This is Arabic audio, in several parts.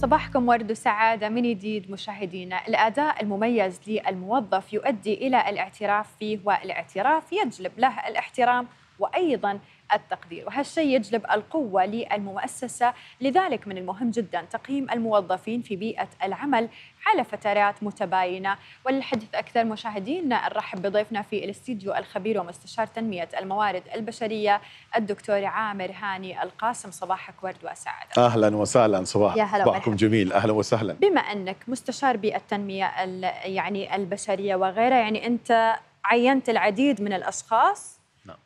صباحكم ورد وسعادة من جديد مشاهدينا الأداء المميز للموظف يؤدي إلى الاعتراف فيه والاعتراف يجلب له الاحترام وأيضا التقدير وهالشيء يجلب القوة للمؤسسة لذلك من المهم جدا تقييم الموظفين في بيئة العمل على فترات متباينة وللحديث أكثر مشاهدينا نرحب بضيفنا في الاستديو الخبير ومستشار تنمية الموارد البشرية الدكتور عامر هاني القاسم صباحك ورد وسعادة أهلا وسهلا صباح يا هلا صباحكم جميل أهلا وسهلا بما أنك مستشار بيئة التنمية يعني البشرية وغيرها يعني أنت عينت العديد من الأشخاص نعم.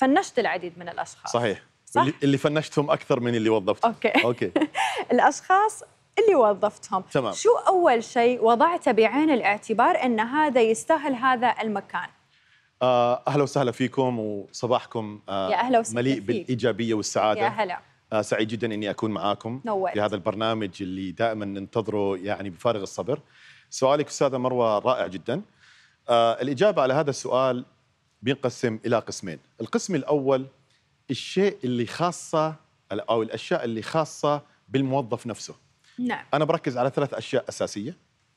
فنشت العديد من الاشخاص صحيح صح؟ اللي فنشتهم اكثر من اللي وظفتهم اوكي اوكي الاشخاص اللي وظفتهم تمام. شو اول شيء وضعته بعين الاعتبار ان هذا يستاهل هذا المكان آه، اهلا وسهلا فيكم وصباحكم آه، يا أهلا وسهلا مليء فيك. بالايجابيه والسعاده يا هلا آه، سعيد جدا اني اكون معاكم نورت. في هذا البرنامج اللي دائما ننتظره يعني بفارغ الصبر سؤالك استاذه مروه رائع جدا الاجابه على هذا السؤال بينقسم الى قسمين القسم الاول الشيء اللي خاصه او الاشياء اللي خاصه بالموظف نفسه نعم انا بركز على ثلاث اشياء اساسيه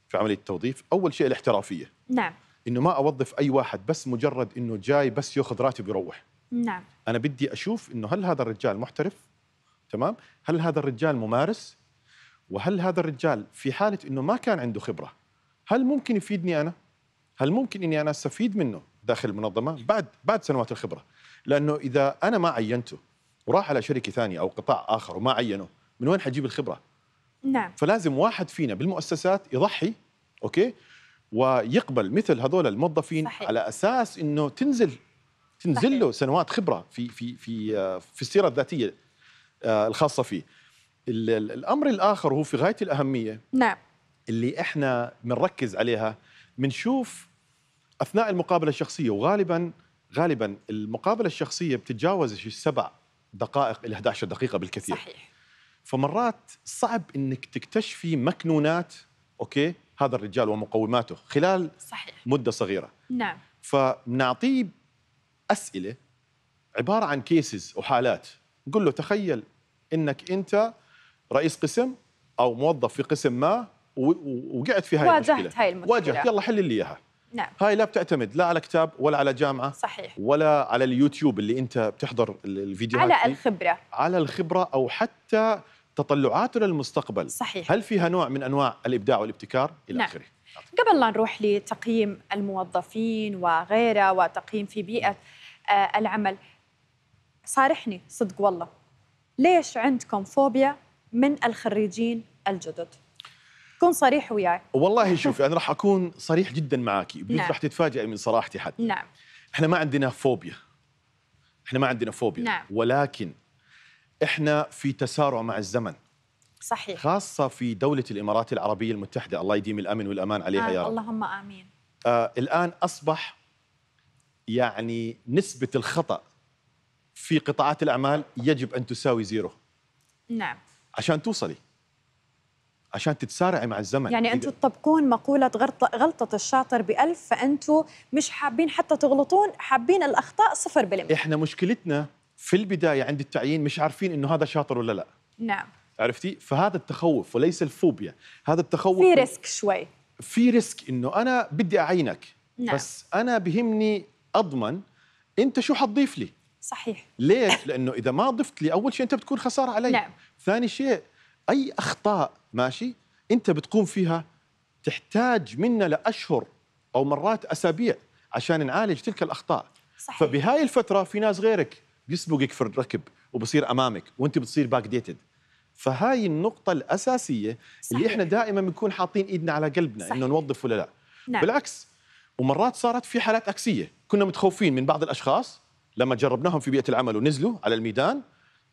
في عمليه التوظيف اول شيء الاحترافيه نعم انه ما اوظف اي واحد بس مجرد انه جاي بس ياخذ راتب يروح نعم انا بدي اشوف انه هل هذا الرجال محترف تمام هل هذا الرجال ممارس وهل هذا الرجال في حاله انه ما كان عنده خبره هل ممكن يفيدني انا هل ممكن اني انا استفيد منه داخل المنظمه بعد بعد سنوات الخبره لانه اذا انا ما عينته وراح على شركه ثانيه او قطاع اخر وما عينه من وين حجيب الخبره نعم فلازم واحد فينا بالمؤسسات يضحي اوكي ويقبل مثل هذول الموظفين صحيح. على اساس انه تنزل تنزل له سنوات خبره في في في في السيره الذاتيه آه، الخاصه فيه الامر الاخر هو في غايه الاهميه نعم اللي احنا بنركز عليها بنشوف اثناء المقابله الشخصيه وغالبا غالبا المقابله الشخصيه بتتجاوز السبع دقائق الى 11 دقيقه بالكثير صحيح فمرات صعب انك تكتشفي مكنونات اوكي هذا الرجال ومقوماته خلال صحيح. مده صغيره نعم فنعطيه اسئله عباره عن كيسز وحالات نقول له تخيل انك انت رئيس قسم او موظف في قسم ما ووقعت في هاي المشكله واجهت هاي المشكله واجهت يلا حل لي اياها نعم. هاي لا بتعتمد لا على كتاب ولا على جامعه صحيح ولا على اليوتيوب اللي انت بتحضر الفيديوهات على الخبره على الخبره او حتى تطلعاته للمستقبل صحيح هل فيها نوع من انواع الابداع والابتكار الى نعم. اخره قبل لا نروح لتقييم الموظفين وغيره وتقييم في بيئه نعم. آه، العمل صارحني صدق والله ليش عندكم فوبيا من الخريجين الجدد تكون صريح وياي والله شوفي انا راح اكون صريح جدا معك نعم. راح تتفاجئي من صراحتي حتى نعم احنا ما عندنا فوبيا احنا ما عندنا فوبيا نعم. ولكن احنا في تسارع مع الزمن صحيح خاصه في دوله الامارات العربيه المتحده الله يديم الامن والامان عليها آه يا رب اللهم امين آه الان اصبح يعني نسبه الخطا في قطاعات الاعمال يجب ان تساوي زيرو نعم عشان توصلي عشان تتسارعي مع الزمن يعني انتم تطبقون مقوله غلطه الشاطر بألف فانتم مش حابين حتى تغلطون حابين الاخطاء صفر بالمئة احنا مشكلتنا في البدايه عند التعيين مش عارفين انه هذا شاطر ولا لا نعم عرفتي فهذا التخوف وليس الفوبيا هذا التخوف في ريسك شوي في ريسك انه انا بدي اعينك نعم. بس انا بهمني اضمن انت شو حتضيف لي صحيح ليش لانه اذا ما ضفت لي اول شيء انت بتكون خساره علي نعم. ثاني شيء اي اخطاء ماشي انت بتقوم فيها تحتاج منا لاشهر او مرات اسابيع عشان نعالج تلك الاخطاء صحيح. فبهاي الفتره في ناس غيرك بيسبقك في الركب وبصير امامك وانت بتصير باك ديتد فهاي النقطة الأساسية صحيح. اللي احنا دائما بنكون حاطين ايدنا على قلبنا صحيح. انه نوظف ولا لا نعم. بالعكس ومرات صارت في حالات عكسية كنا متخوفين من بعض الأشخاص لما جربناهم في بيئة العمل ونزلوا على الميدان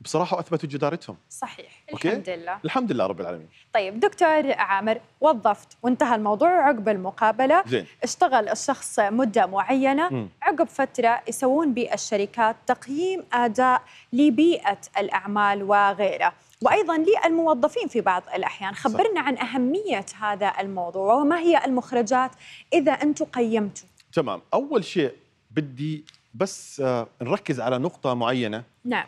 بصراحه واثبتوا جدارتهم صحيح أوكي؟ الحمد لله الحمد لله رب العالمين طيب دكتور عامر وظفت وانتهى الموضوع عقب المقابله زين. اشتغل الشخص مده معينه م. عقب فتره يسوون بالشركات تقييم اداء لبيئه الاعمال وغيره وايضا للموظفين في بعض الاحيان خبرنا صح. عن اهميه هذا الموضوع وما هي المخرجات اذا انتم قيمتوا تمام اول شيء بدي بس آه، نركز على نقطه معينه نعم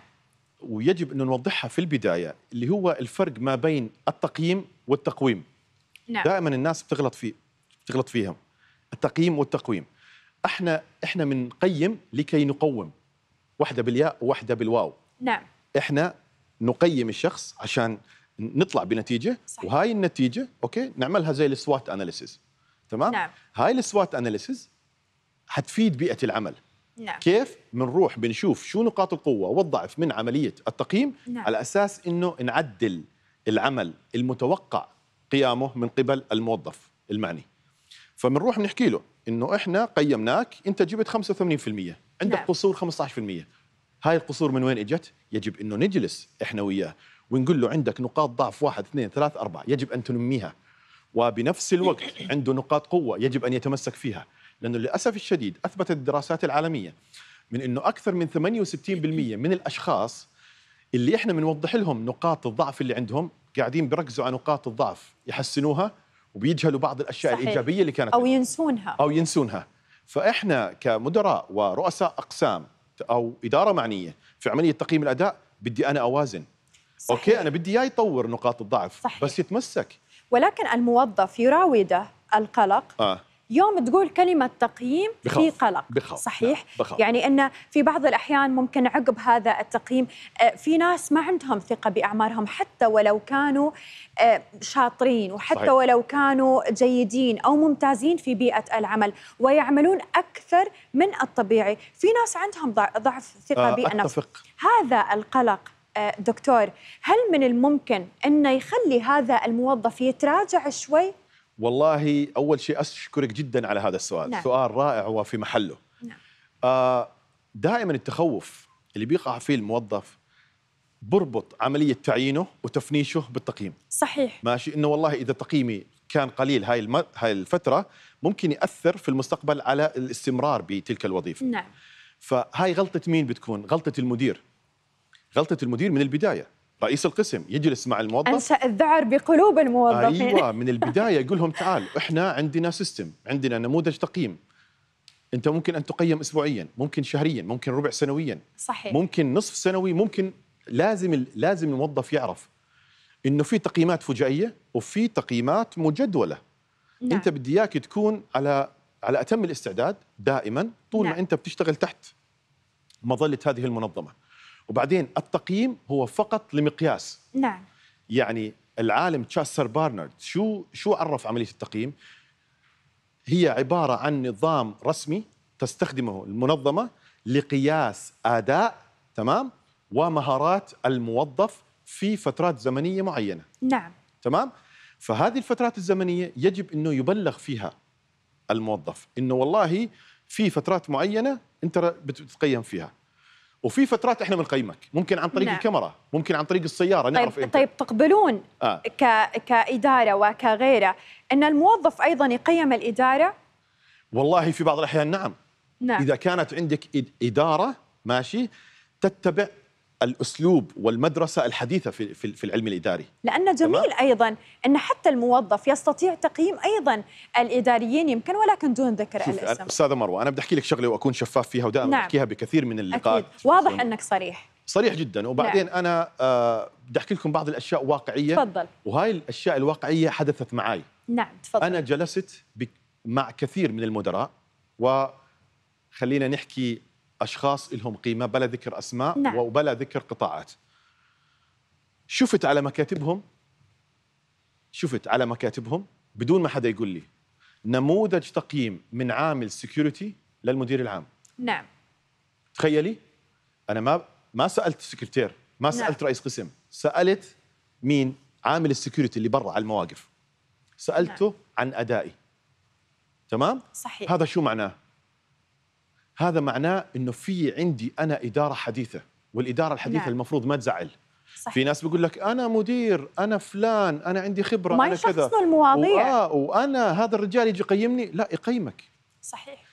ويجب أن نوضحها في البداية اللي هو الفرق ما بين التقييم والتقويم نعم. دائما الناس بتغلط فيه بتغلط فيهم التقييم والتقويم احنا احنا بنقيم لكي نقوم واحدة بالياء وواحدة بالواو نعم احنا نقيم الشخص عشان نطلع بنتيجة صحيح. وهاي النتيجة اوكي نعملها زي السوات اناليسيز تمام نعم. هاي السوات اناليسيز حتفيد بيئة العمل نعم. كيف بنروح بنشوف شو نقاط القوه والضعف من عمليه التقييم نعم. على اساس انه نعدل العمل المتوقع قيامه من قبل الموظف المعني فبنروح بنحكي له انه احنا قيمناك انت جبت 85% عندك نعم. قصور 15% هاي القصور من وين اجت يجب انه نجلس احنا وياه ونقول له عندك نقاط ضعف واحد اثنين ثلاث أربعة يجب أن تنميها وبنفس الوقت عنده نقاط قوة يجب أن يتمسك فيها لانه للاسف الشديد اثبتت الدراسات العالميه من انه اكثر من 68% من الاشخاص اللي احنا بنوضح لهم نقاط الضعف اللي عندهم قاعدين بيركزوا على نقاط الضعف يحسنوها وبيجهلوا بعض الاشياء صحيح. الايجابيه اللي كانت او ينسونها او ينسونها فاحنا كمدراء ورؤساء اقسام او اداره معنيه في عمليه تقييم الاداء بدي انا اوازن صحيح. اوكي انا بدي اياه يطور نقاط الضعف صحيح. بس يتمسك ولكن الموظف يراوده القلق آه. يوم تقول كلمة تقييم بخوف. في قلق بخوف. صحيح؟ بخوف. يعني أن في بعض الأحيان ممكن عقب هذا التقييم آه، في ناس ما عندهم ثقة بأعمارهم حتى ولو كانوا آه، شاطرين وحتى صحيح. ولو كانوا جيدين أو ممتازين في بيئة العمل ويعملون أكثر من الطبيعي في ناس عندهم ضعف ثقة آه، بالنفس هذا القلق دكتور هل من الممكن أنه يخلي هذا الموظف يتراجع شوي والله اول شيء اشكرك جدا على هذا السؤال نعم. سؤال رائع وفي محله نعم. آه دائما التخوف اللي بيقع فيه الموظف بربط عمليه تعيينه وتفنيشه بالتقييم صحيح ماشي انه والله اذا تقييمي كان قليل هاي الم... هاي الفتره ممكن ياثر في المستقبل على الاستمرار بتلك الوظيفه نعم فهاي غلطه مين بتكون غلطه المدير غلطه المدير من البدايه رئيس القسم يجلس مع الموظف انشا الذعر بقلوب الموظفين ايوه من البدايه يقول لهم تعال احنا عندنا سيستم عندنا نموذج تقييم انت ممكن ان تقيم اسبوعيا ممكن شهريا ممكن ربع سنويا صحيح ممكن نصف سنوي ممكن لازم لازم الموظف يعرف انه في تقييمات فجائيه وفي تقييمات مجدوله نعم. انت بدي اياك تكون على على اتم الاستعداد دائما طول نعم. ما انت بتشتغل تحت مظله هذه المنظمه وبعدين التقييم هو فقط لمقياس نعم يعني العالم تشاستر بارنارد شو شو عرف عمليه التقييم؟ هي عباره عن نظام رسمي تستخدمه المنظمه لقياس اداء تمام ومهارات الموظف في فترات زمنيه معينه. نعم. تمام؟ فهذه الفترات الزمنيه يجب انه يبلغ فيها الموظف انه والله في فترات معينه انت بتقيم فيها. وفي فترات احنا بنقيمك ممكن عن طريق نعم. الكاميرا ممكن عن طريق السياره طيب نعرف طيب, إنت. طيب تقبلون آه. ك... كاداره وكغيره ان الموظف ايضا يقيم الاداره والله في بعض الاحيان نعم نعم اذا كانت عندك اداره ماشي تتبع الاسلوب والمدرسه الحديثه في في العلم الاداري لان جميل ايضا ان حتى الموظف يستطيع تقييم ايضا الاداريين يمكن ولكن دون ذكر الاسم استاذه مروه انا بدي احكي لك شغله واكون شفاف فيها ودائما نعم. احكيها بكثير من اللقاءات أكيد. واضح انك صريح صريح جدا وبعدين نعم. انا آه بدي احكي لكم بعض الاشياء واقعيه تفضل وهاي الاشياء الواقعيه حدثت معي نعم تفضل انا جلست مع كثير من المدراء وخلينا نحكي اشخاص لهم قيمه بلا ذكر اسماء نعم. وبلا ذكر قطاعات شفت على مكاتبهم شفت على مكاتبهم بدون ما حدا يقول لي نموذج تقييم من عامل سكيورتي للمدير العام نعم تخيلي انا ما ما سالت سكرتير ما نعم. سالت نعم. رئيس قسم سالت مين عامل السكيورتي اللي برا على المواقف سالته نعم. عن ادائي تمام صحيح هذا شو معناه هذا معناه انه في عندي انا اداره حديثه والاداره الحديثه نعم. المفروض ما تزعل صحيح. في ناس بيقول لك انا مدير انا فلان انا عندي خبره ما انا كذا المواضيع وآه وانا هذا الرجال يجي يقيمني لا يقيمك صحيح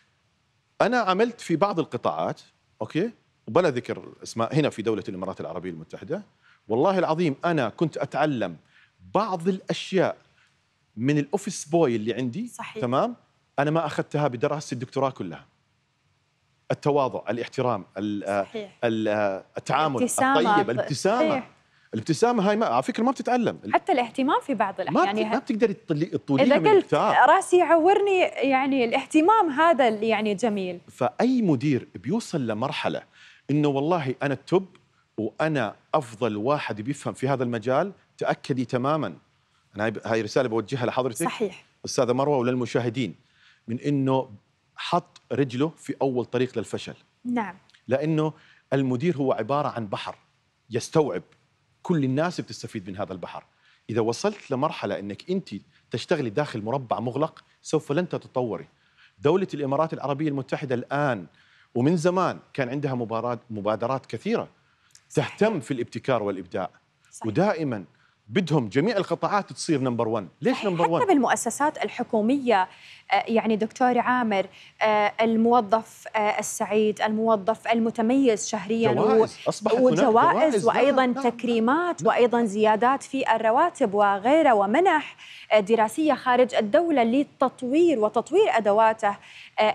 انا عملت في بعض القطاعات اوكي وبلا ذكر اسماء هنا في دوله الامارات العربيه المتحده والله العظيم انا كنت اتعلم بعض الاشياء من الاوفيس بوي اللي عندي صحيح. تمام انا ما اخذتها بدراسه الدكتوراه كلها التواضع الاحترام صحيح. التعامل الابتسامة الطيب الابتسامه صحيح. الابتسامه هاي ما على فكره ما بتتعلم حتى الاهتمام في بعض الاحيان ما, يعني ما بتقدر تطليها اذا قلت راسي يعورني يعني الاهتمام هذا اللي يعني جميل فاي مدير بيوصل لمرحله انه والله انا التوب وانا افضل واحد بيفهم في هذا المجال تاكدي تماما انا هاي رساله بوجهها لحضرتك صحيح استاذه مروه وللمشاهدين من انه حط رجله في اول طريق للفشل نعم لانه المدير هو عباره عن بحر يستوعب كل الناس بتستفيد من هذا البحر اذا وصلت لمرحله انك انت تشتغلي داخل مربع مغلق سوف لن تتطوري دوله الامارات العربيه المتحده الان ومن زمان كان عندها مبادرات كثيره تهتم في الابتكار والابداع صحيح. ودائما بدهم جميع القطاعات تصير نمبر 1 ليش نمبر 1 حتى بالمؤسسات الحكوميه آه، يعني دكتور عامر آه، الموظف آه، السعيد الموظف المتميز شهريا جوائز. وجوائز وايضا لا. تكريمات لا. وايضا زيادات في الرواتب وغيرها ومنح دراسيه خارج الدوله للتطوير وتطوير ادواته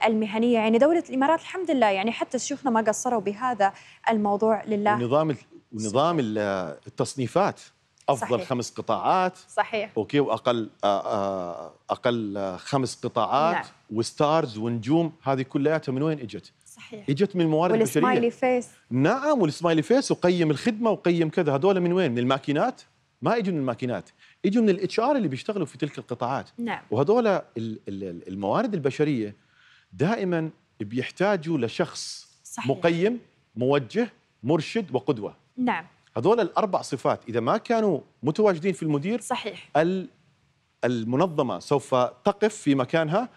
المهنيه يعني دوله الامارات الحمد لله يعني حتى شيوخنا ما قصروا بهذا الموضوع لله نظام ونظام التصنيفات افضل صحيح. خمس قطاعات صحيح اوكي واقل آه، آه، اقل آه، خمس قطاعات نعم. وستارز ونجوم هذه كلياتها من وين اجت؟ صحيح اجت من الموارد البشريه والسمايلي فيس نعم والسمايلي فيس وقيم الخدمه وقيم كذا هذول من وين؟ من الماكينات؟ ما اجوا من الماكينات اجوا من الاتش ار اللي بيشتغلوا في تلك القطاعات نعم وهذول الموارد البشريه دائما بيحتاجوا لشخص صحيح. مقيم موجه مرشد وقدوه نعم هذول الاربع صفات اذا ما كانوا متواجدين في المدير صحيح المنظمه سوف تقف في مكانها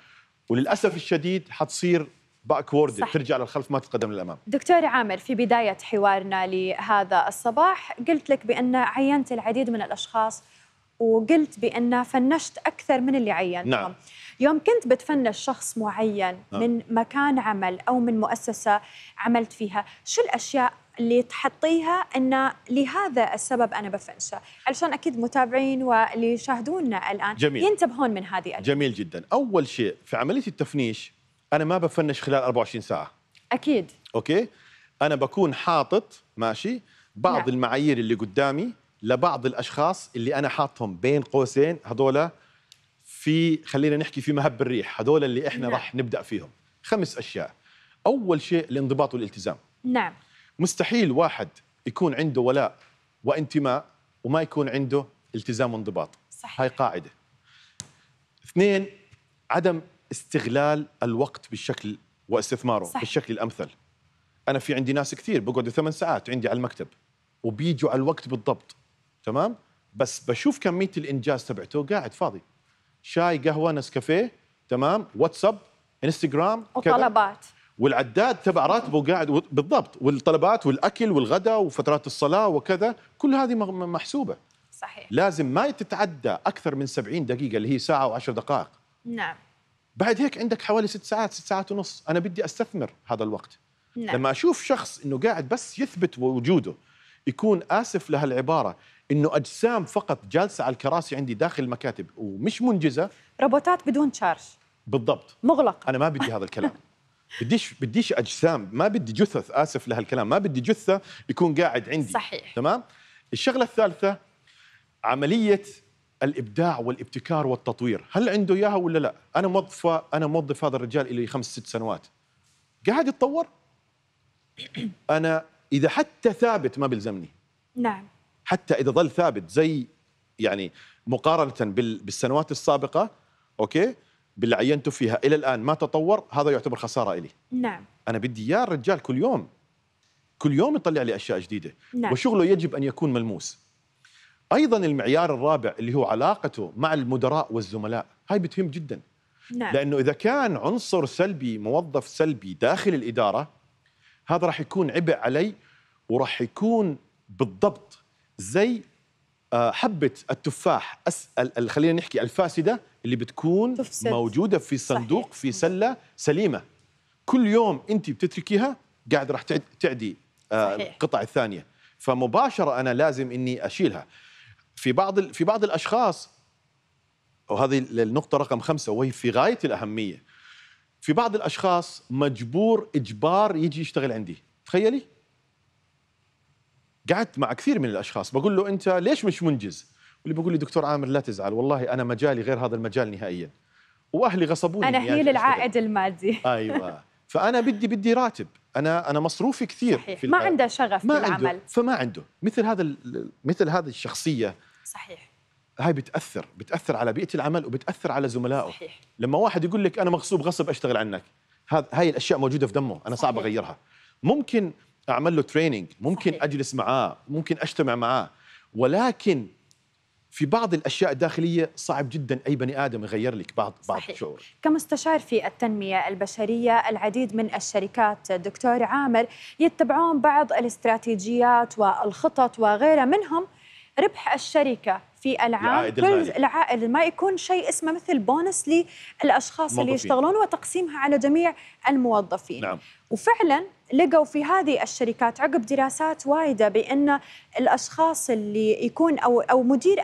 وللاسف الشديد حتصير باكورد ترجع للخلف ما تتقدم للامام دكتور عامر في بدايه حوارنا لهذا الصباح قلت لك بان عينت العديد من الاشخاص وقلت بان فنشت اكثر من اللي عينتهم نعم. يوم كنت بتفنش شخص معين نعم. من مكان عمل او من مؤسسه عملت فيها شو الاشياء اللي تحطيها ان لهذا السبب انا بفنشه علشان اكيد متابعين واللي يشاهدونا الان جميل. ينتبهون من هذه الأمور. جميل جدا اول شيء في عمليه التفنيش انا ما بفنش خلال 24 ساعه اكيد اوكي انا بكون حاطط ماشي بعض نعم. المعايير اللي قدامي لبعض الاشخاص اللي انا حاطهم بين قوسين هذول في خلينا نحكي في مهب الريح هذول اللي احنا نعم. راح نبدا فيهم خمس اشياء اول شيء الانضباط والالتزام نعم مستحيل واحد يكون عنده ولاء وانتماء وما يكون عنده التزام وانضباط صحيح. هاي قاعدة اثنين عدم استغلال الوقت بالشكل واستثماره صحيح. بالشكل الأمثل أنا في عندي ناس كثير بقعدوا ثمان ساعات عندي على المكتب وبيجوا على الوقت بالضبط تمام بس بشوف كمية الإنجاز تبعته قاعد فاضي شاي قهوة نسكافيه تمام واتساب انستغرام وطلبات والعداد تبع راتبه قاعد بالضبط والطلبات والاكل والغداء وفترات الصلاه وكذا كل هذه محسوبه صحيح لازم ما تتعدى اكثر من 70 دقيقه اللي هي ساعه و10 دقائق نعم بعد هيك عندك حوالي ست ساعات ست ساعات ونص انا بدي استثمر هذا الوقت نعم. لما اشوف شخص انه قاعد بس يثبت وجوده يكون اسف لهالعباره انه اجسام فقط جالسه على الكراسي عندي داخل المكاتب ومش منجزه روبوتات بدون تشارج بالضبط مغلقه انا ما بدي هذا الكلام بديش بديش اجسام ما بدي جثث اسف لهالكلام ما بدي جثه يكون قاعد عندي صحيح تمام الشغله الثالثه عمليه الابداع والابتكار والتطوير هل عنده اياها ولا لا انا موظفه انا موظف هذا الرجال اللي خمس ست سنوات قاعد يتطور انا اذا حتى ثابت ما بيلزمني نعم حتى اذا ظل ثابت زي يعني مقارنه بالسنوات السابقه اوكي باللي عينته فيها الى الان ما تطور هذا يعتبر خساره لي نعم انا بدي اياه الرجال كل يوم كل يوم يطلع لي اشياء جديده نعم. وشغله يجب ان يكون ملموس ايضا المعيار الرابع اللي هو علاقته مع المدراء والزملاء هاي بتهم جدا نعم. لانه اذا كان عنصر سلبي موظف سلبي داخل الاداره هذا راح يكون عبء علي وراح يكون بالضبط زي آه، حبه التفاح خلينا نحكي الفاسده اللي بتكون تفسد. موجوده في صندوق صحيح. في سله سليمه كل يوم انت بتتركيها قاعد راح تعدي آه، القطع الثانيه فمباشره انا لازم اني اشيلها في بعض في بعض الاشخاص وهذه النقطه رقم خمسة وهي في غايه الاهميه في بعض الاشخاص مجبور اجبار يجي يشتغل عندي تخيلي قعدت مع كثير من الاشخاص بقول له انت ليش مش منجز واللي بيقول لي دكتور عامر لا تزعل والله انا مجالي غير هذا المجال نهائيا واهلي غصبوني انا هي للعائد المادي ايوه فانا بدي بدي راتب انا انا مصروفي كثير صحيح. في ما عنده شغف ما بالعمل عنده فما عنده مثل هذا مثل هذه الشخصيه صحيح هاي بتاثر بتاثر على بيئه العمل وبتاثر على زملائه صحيح. لما واحد يقول لك انا مغصوب غصب اشتغل عنك هاي الاشياء موجوده في دمه انا صحيح. صعب اغيرها ممكن اعمل له تريننج ممكن صحيح. اجلس معاه ممكن اجتمع معاه ولكن في بعض الاشياء الداخليه صعب جدا اي بني ادم يغير لك بعض بعض الشعور كمستشار في التنميه البشريه العديد من الشركات دكتور عامر يتبعون بعض الاستراتيجيات والخطط وغيرها منهم ربح الشركه في العام كل العائد ما يكون شيء اسمه مثل بونس للاشخاص اللي يشتغلون وتقسيمها على جميع الموظفين نعم. وفعلا لقوا في هذه الشركات عقب دراسات وايده بان الاشخاص اللي يكون او او مدير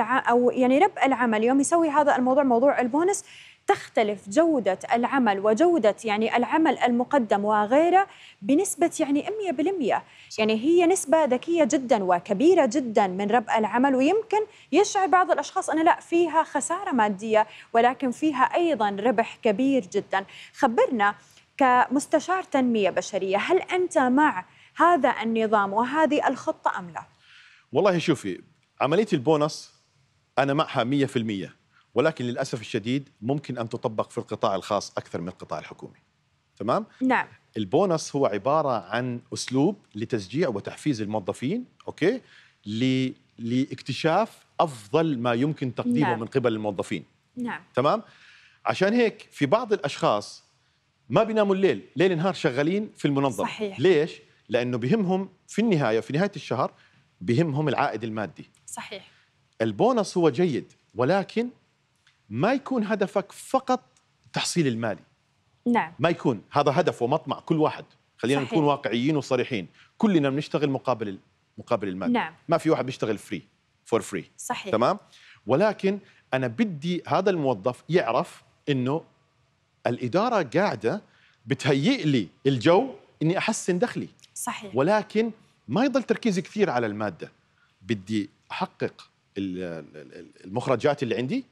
او يعني رب العمل يوم يسوي هذا الموضوع موضوع البونس تختلف جودة العمل وجودة يعني العمل المقدم وغيره بنسبة يعني 100% يعني هي نسبة ذكية جدا وكبيرة جدا من رب العمل ويمكن يشعر بعض الأشخاص أن لا فيها خسارة مادية ولكن فيها أيضا ربح كبير جدا خبرنا كمستشار تنمية بشرية هل أنت مع هذا النظام وهذه الخطة أم لا؟ والله شوفي عملية البونص أنا معها 100% ولكن للاسف الشديد ممكن ان تطبق في القطاع الخاص اكثر من القطاع الحكومي تمام نعم البونص هو عباره عن اسلوب لتشجيع وتحفيز الموظفين اوكي ل... لاكتشاف افضل ما يمكن تقديمه نعم. من قبل الموظفين نعم تمام عشان هيك في بعض الاشخاص ما بيناموا الليل ليل نهار شغالين في المنظمه صحيح. ليش لانه بهمهم في النهايه في نهايه الشهر بهمهم العائد المادي صحيح البونص هو جيد ولكن ما يكون هدفك فقط التحصيل المالي نعم ما يكون هذا هدف ومطمع كل واحد خلينا صحيح. نكون واقعيين وصريحين كلنا بنشتغل مقابل مقابل المال نعم. ما في واحد بيشتغل فري فور فري صحيح تمام ولكن انا بدي هذا الموظف يعرف انه الاداره قاعده بتهيئ لي الجو اني احسن دخلي صحيح ولكن ما يضل تركيزي كثير على الماده بدي احقق المخرجات اللي عندي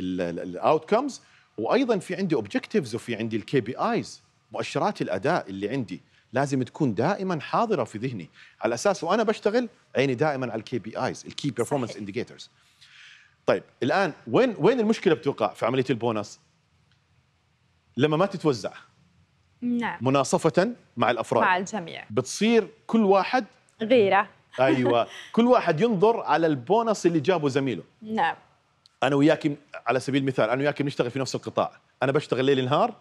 الاوت كمز وايضا في عندي اوبجكتيفز وفي عندي الكي بي ايز مؤشرات الاداء اللي عندي لازم تكون دائما حاضره في ذهني على اساس وانا بشتغل عيني دائما على الكي بي ايز الكي بيرفورمانس انديكيتورز طيب الان وين وين المشكله بتوقع في عمليه البونص لما ما تتوزع نعم مناصفه مع الافراد مع الجميع بتصير كل واحد غيره ايوه كل واحد ينظر على البونص اللي جابه زميله نعم انا وياك على سبيل المثال انا وياك بنشتغل في نفس القطاع انا بشتغل ليل نهار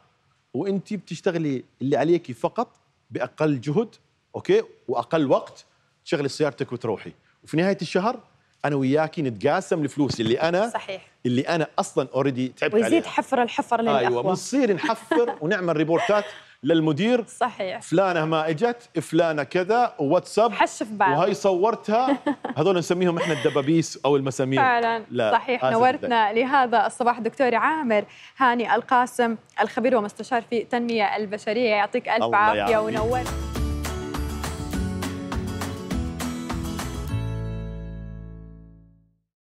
وانت بتشتغلي اللي عليك فقط باقل جهد اوكي واقل وقت تشغلي سيارتك وتروحي وفي نهايه الشهر انا وياك نتقاسم الفلوس اللي انا صحيح اللي انا اصلا اوريدي تعبت ويزيد عليها. حفر الحفر للاخوه ايوه بنصير نحفر ونعمل ريبورتات للمدير صحيح فلانه ما اجت فلانه كذا واتساب حشف بعض وهي صورتها هذول نسميهم احنا الدبابيس او المسامير فعلا لا صحيح نورتنا ده. لهذا الصباح دكتور عامر هاني القاسم الخبير ومستشار في التنميه البشريه يعطيك الف عافيه ونورتنا